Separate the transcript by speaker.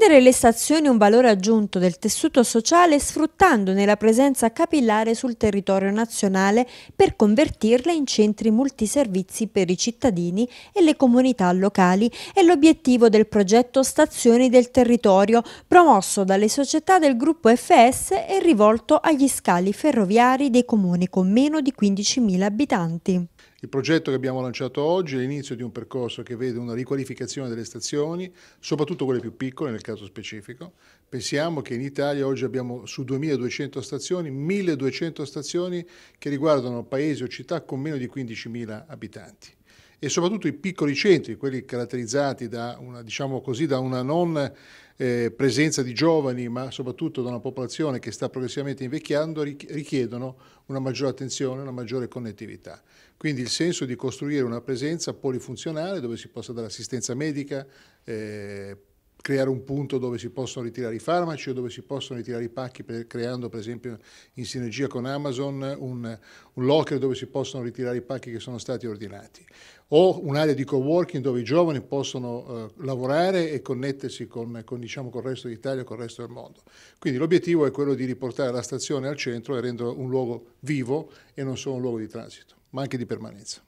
Speaker 1: rendere le stazioni un valore aggiunto del tessuto sociale sfruttandone la presenza capillare sul territorio nazionale per convertirle in centri multiservizi per i cittadini e le comunità locali è l'obiettivo del progetto Stazioni del Territorio promosso dalle società del gruppo FS e rivolto agli scali ferroviari dei comuni con meno di 15.000 abitanti.
Speaker 2: Il progetto che abbiamo lanciato oggi è l'inizio di un percorso che vede una riqualificazione delle stazioni, soprattutto quelle più piccole nel caso specifico. Pensiamo che in Italia oggi abbiamo su 2200 stazioni, 1200 stazioni che riguardano paesi o città con meno di 15.000 abitanti e soprattutto i piccoli centri, quelli caratterizzati da una, diciamo così, da una non eh, presenza di giovani, ma soprattutto da una popolazione che sta progressivamente invecchiando, richiedono una maggiore attenzione, una maggiore connettività. Quindi il senso di costruire una presenza polifunzionale dove si possa dare assistenza medica, eh, creare un punto dove si possono ritirare i farmaci o dove si possono ritirare i pacchi, per, creando per esempio in sinergia con Amazon un, un, locker dove si possono ritirare i pacchi che sono stati ordinati, o un'area di co-working dove i giovani possono eh, lavorare e connettersi con, con, diciamo, con il resto d'Italia e con il resto del mondo. Quindi l'obiettivo è quello di riportare la stazione al centro e renderla un luogo vivo e non solo un luogo di transito, ma anche di permanenza.